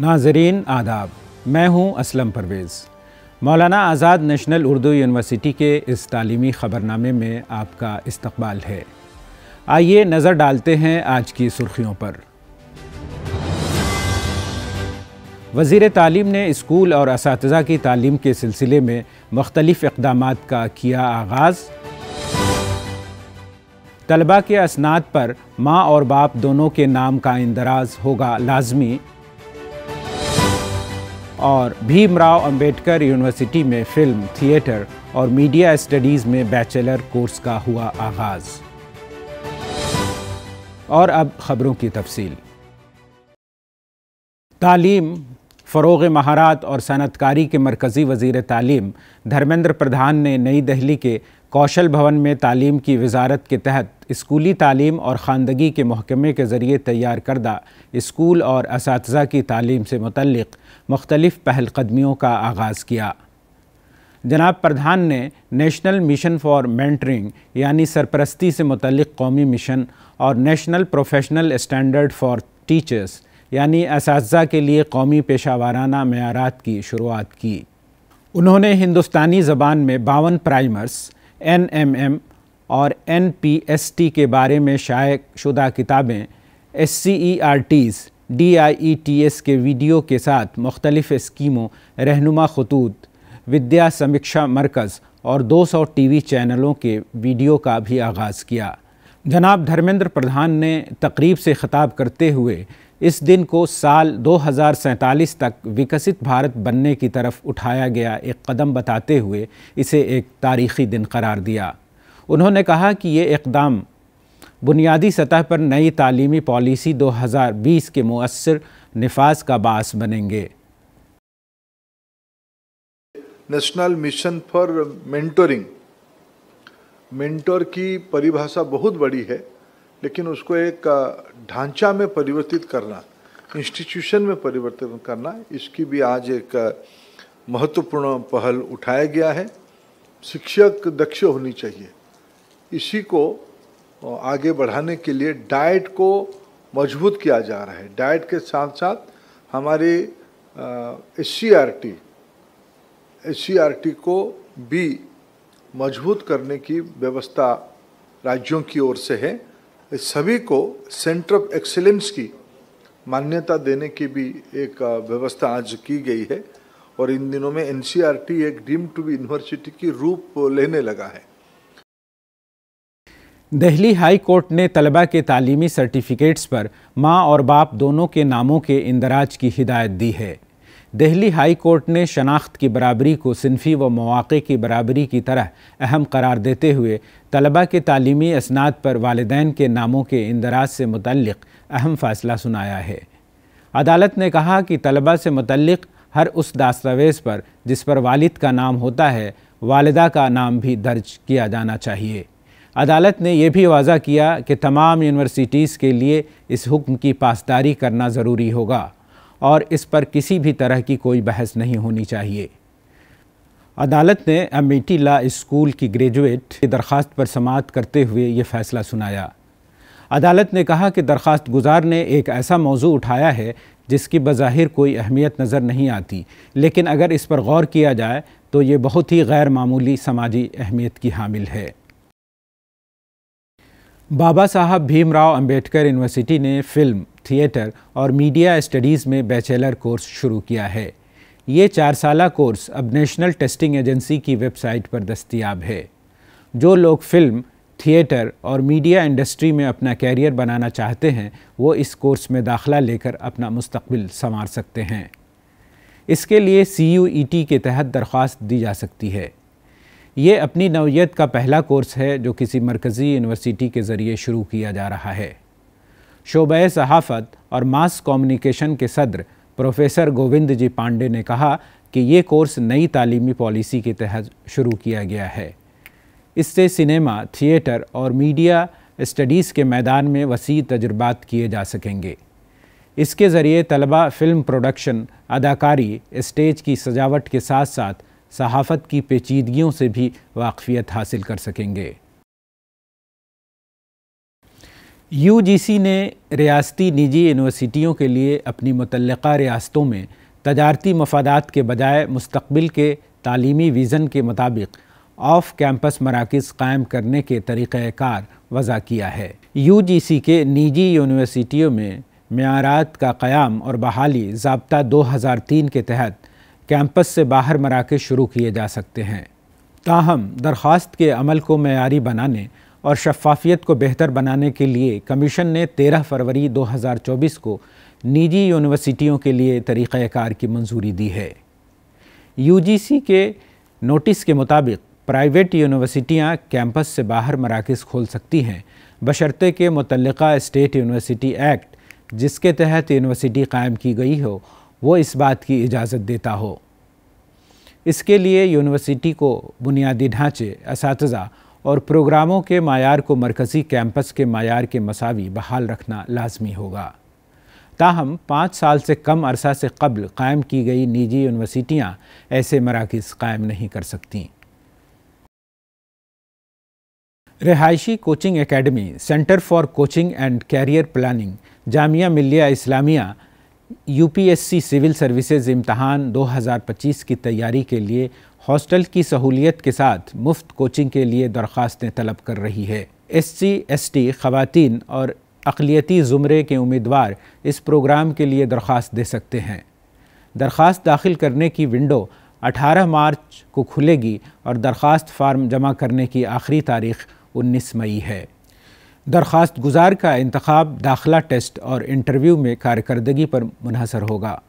नाजरीन आदाब मैं हूँ असलम परवेज़ मौलाना आज़ाद नेशनल उर्दू यूनिवर्सिटी के इस तालीमी ख़बरनामे में आपका इस्तबाल है आइए नज़र डालते हैं आज की सुर्खियों पर वज़ी तालीम ने स्कूल और इस की तालीम के सिलसिले में मुख्तलफ़ इकदाम का किया आगाज़ तलबा के असनाद पर माँ और बाप दोनों के नाम का इंदराज होगा लाजमी और भीमराव अंबेडकर यूनिवर्सिटी में फिल्म थिएटर और मीडिया स्टडीज़ में बैचलर कोर्स का हुआ आगाज़ और अब ख़बरों की तफसील तालीम फ़रोग महारात और सनतकारी के मरकज़ी वजीर तालीम धर्मेंद्र प्रधान ने नई दिल्ली के कौशल भवन में तालीम की वजारत के तहत स्कूली तालीम और ख़ानदगी के महकमे के ज़रिए तैयार करदा स्कूल और इस की तालीम से मुतल मुख्तलफ पहलकदमियों का आगाज़ किया जनाब प्रधान ने नेशनल मिशन फॉर मेंटरिंग यानी सरपरस्ती से मुतल कौमी मिशन और national professional standard for teachers यानी इस के लिए कौमी पेशा वाराना मैारात की शुरुआत की उन्होंने हिंदुस्तानी ज़बान में बावन प्राइमर्स एन एम एम और एन पी एस टी के बारे में शायक शुदा किताबें S C E R Ts D I E T S के वीडियो के साथ मुख्तलिफ़ स्कीमों रहनुमा खतूत विद्या समीक्षा मरकज़ और 200 टीवी चैनलों के वीडियो का भी आगाज़ किया जनाब धर्मेंद्र प्रधान ने तकरीब से ख़ताब करते हुए इस दिन को साल दो तक विकसित भारत बनने की तरफ उठाया गया एक कदम बताते हुए इसे एक तारीखी दिन करार दिया उन्होंने कहा कि ये इकदाम बुनियादी सतह पर नई तालीमी पॉलिसी 2020 के मौसर नफाज का बास बनेंगे national mission for mentoring mentor की परिभाषा बहुत बड़ी है लेकिन उसको एक ढांचा में परिवर्तित करना इंस्टीट्यूशन में परिवर्तन करना इसकी भी आज एक महत्वपूर्ण पहल उठाया गया है शिक्षक दक्ष होनी चाहिए इसी को आगे बढ़ाने के लिए डाइट को मजबूत किया जा रहा है डाइट के साथ साथ हमारे S C R T S C R T को भी मजबूत करने की व्यवस्था राज्यों की ओर से है सभी को सेंटर ऑफ एक्सीलेंस की मान्यता देने की भी एक व्यवस्था आज की गई है और इन दिनों में एन e एक ड्रीम टू बी यूनिवर्सिटी की रूप लेने लगा है दिल्ली हाई कोर्ट ने तलबा के तालीमी सर्टिफिकेट्स पर माँ और बाप दोनों के नामों के इंदराज की हिदायत दी है दिल्ली हाई कोर्ट ने शनाख्त की बराबरी को सिनफी व मौाक़े की बराबरी की तरह अहम करार देते हुए तलबा के तालीमी इसनाद पर वालदे के नामों के इंदराज से मुतल अहम फ़ैसला सुनाया है अदालत ने कहा कि तलबा से मुतल हर उस दस्तावेज़ पर जिस पर वालिद का नाम होता है वालदा का नाम भी दर्ज किया जाना चाहिए अदालत ने यह भी वाजा किया कि तमाम यूनिवर्सिटीज़ के लिए इस हुक्म की पासदारी करना ज़रूरी होगा और इस पर किसी भी तरह की कोई बहस नहीं होनी चाहिए अदालत ने अमेठी ला स्कूल की ग्रेजुएट की दरख्वास्त पर समात करते हुए ये फ़ैसला सुनाया अदालत ने कहा कि दरख्वास्त गुजार ने एक ऐसा मौजू उठाया है जिसकी बज़ाहिर कोई अहमियत नज़र नहीं आती लेकिन अगर इस पर गौर किया जाए तो ये बहुत ही गैर मामूली समाजी अहमियत की हामिल है बाबा साहब भीमराव अंबेडकर यूनिवर्सिटी ने फिल्म थिएटर और मीडिया स्टडीज़ में बैचलर कोर्स शुरू किया है ये चार साल कोर्स अब नेशनल टेस्टिंग एजेंसी की वेबसाइट पर दस्तियाब है जो लोग फिल्म थिएटर और मीडिया इंडस्ट्री में अपना कैरियर बनाना चाहते हैं वो इस कोर्स में दाखला लेकर अपना मुस्तबिल संवार सकते हैं इसके लिए सी के तहत दरख्वास्त दी जा सकती है ये अपनी नौीयत का पहला कोर्स है जो किसी मरकज़ी यूनिवर्सिटी के ज़रिए शुरू किया जा रहा है शोब सहाफ़त और मास कम्युनिकेशन के सदर प्रोफेसर गोविंद जी पांडे ने कहा कि ये कोर्स नई तालीमी पॉलिसी के तहत शुरू किया गया है इससे सिनेमा थिएटर और मीडिया स्टडीज़ के मैदान में वसी तजुर्बात किए जा सकेंगे इसके ज़रिए तलबा फ़िल्म प्रोडक्शन अदाकारी स्टेज की सजावट के साथ साथ सहाफ़त की पेचीदगियों से भी वाकफियत हासिल कर सकेंगे यूजीसी ने रियासती निजी यूनिवर्सिटियों के लिए अपनी मुतल रियासतों में तजारती मफादात के बजाय मुस्तबिल के तलीमी विज़न के मुताबिक ऑफ कैंपस मराकज़ कायम करने के तरीक़ार वज़ा किया है यू जी सी के निजी यूनिवर्सिटियों में मैारात का क़्याम और बहाली जबता दो हज़ार तीन के तहत कैंपस से बाहर के शुरू किए जा सकते हैं ताहम दरख्वास्त के अमल को मैारी बनाने और शफाफियत को बेहतर बनाने के लिए कमीशन ने 13 फरवरी 2024 को निजी यूनिवर्सिटियों के लिए तरीक़ार की मंजूरी दी है यूजीसी के नोटिस के मुताबिक प्राइवेट यूनिवर्सिटियां कैंपस से बाहर मराकज़ खोल सकती हैं बशर्ते के मुतलका स्टेट यूनिवर्सिटी एक्ट जिसके तहत यूनिवर्सिटी कायम की गई हो वो इस बात की इजाज़त देता हो इसके लिए यूनिवर्सिटी को बुनियादी ढांचे इस और प्रोग्रामों के मैार को मरकज़ी कैंपस के मैार के मसावी बहाल रखना लाजमी होगा ताहम पाँच साल से कम अरसा से कबल कायम की गई निजी यूनिवर्सिटियाँ ऐसे मराकज़ कायम नहीं कर सकती रिहायशी coaching academy centre for coaching and career planning Jamia Millia Islamia UPSC civil services इम्तहान 2025 की तैयारी के लिए हॉस्टल की सहूलियत के साथ मुफ्त कोचिंग के लिए दरख्वास्तें तलब कर रही है एस सी एस टी ख़वान और अकलीती ज़ुमरे के उम्मीदवार इस प्रोग्राम के लिए दरख्वास्त दे सकते हैं दरख्वास्त दाखिल करने की विंडो 18 मार्च को खुलेगी और दरख्वास्त फार्म जमा करने की आखिरी तारीख 19 मई है दरख्वास्त गुजार का इंतखब दाखिला टेस्ट और इंटरव्यू में कारकर्दगी पर मुनहसर होगा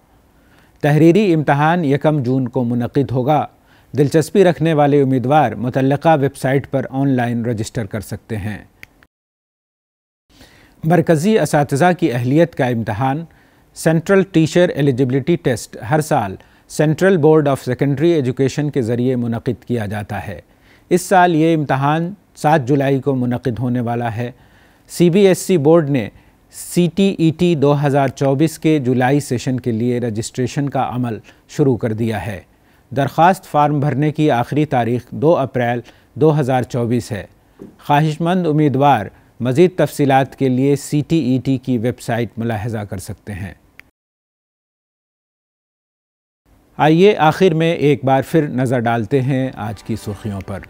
तहरीरी इम्तहान यकम जून को मनद होगा दिलचस्पी रखने वाले उम्मीदवार मुतल वेबसाइट पर ऑनलाइन रजिस्टर कर सकते हैं मरकज़ी इस की अहलियत का इम्तहान सेंट्रल टीचर एलिजिबिलिटी टेस्ट हर साल central board of secondary education के ज़रिए मनद किया जाता है इस साल ये इम्तहान सात जुलाई को मुनद होने वाला है सीबीएसई e बोर्ड ने सी टी ई टी दो हज़ार चौबीस के जुलाई सेशन के लिए रजिस्ट्रेशन का अमल शुरू कर दिया है दरख्वास्त फार्म भरने की आखिरी तारीख दो अप्रैल दो हज़ार चौबीस है ख्वाहिशमंद उम्मीदवार मज़ीद तफसीत के लिए सी टी ई टी की वेबसाइट मुलाहजा कर सकते हैं आइए आखिर में एक बार फिर नज़र डालते हैं आज की सुर्खियों पर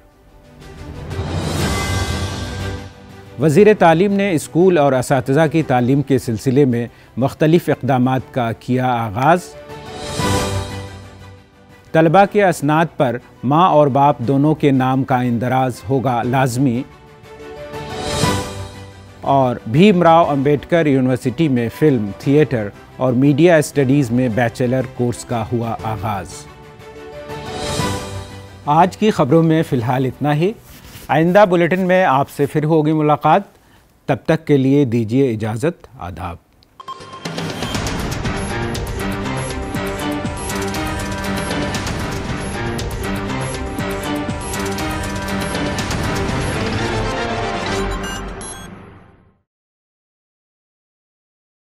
वज़ी तालीम ने स्कूल और इस की तालीम के सिलसिले में मुख्तलिफ़ इकदाम का किया आगाज़ तलबा के असनाद पर माँ और बाप दोनों के नाम का इंदराज होगा लाजमी और भीमराव अंबेडकर यूनिवर्सिटी में फ़िल्म थिएटर और मीडिया स्टडीज़ में बैचलर कोर्स का हुआ आगाज़ आज की खबरों में फ़िलहाल इतना ही आइंदा बुलेटिन में आपसे फिर होगी मुलाकात तब तक के लिए दीजिए इजाज़त आदाब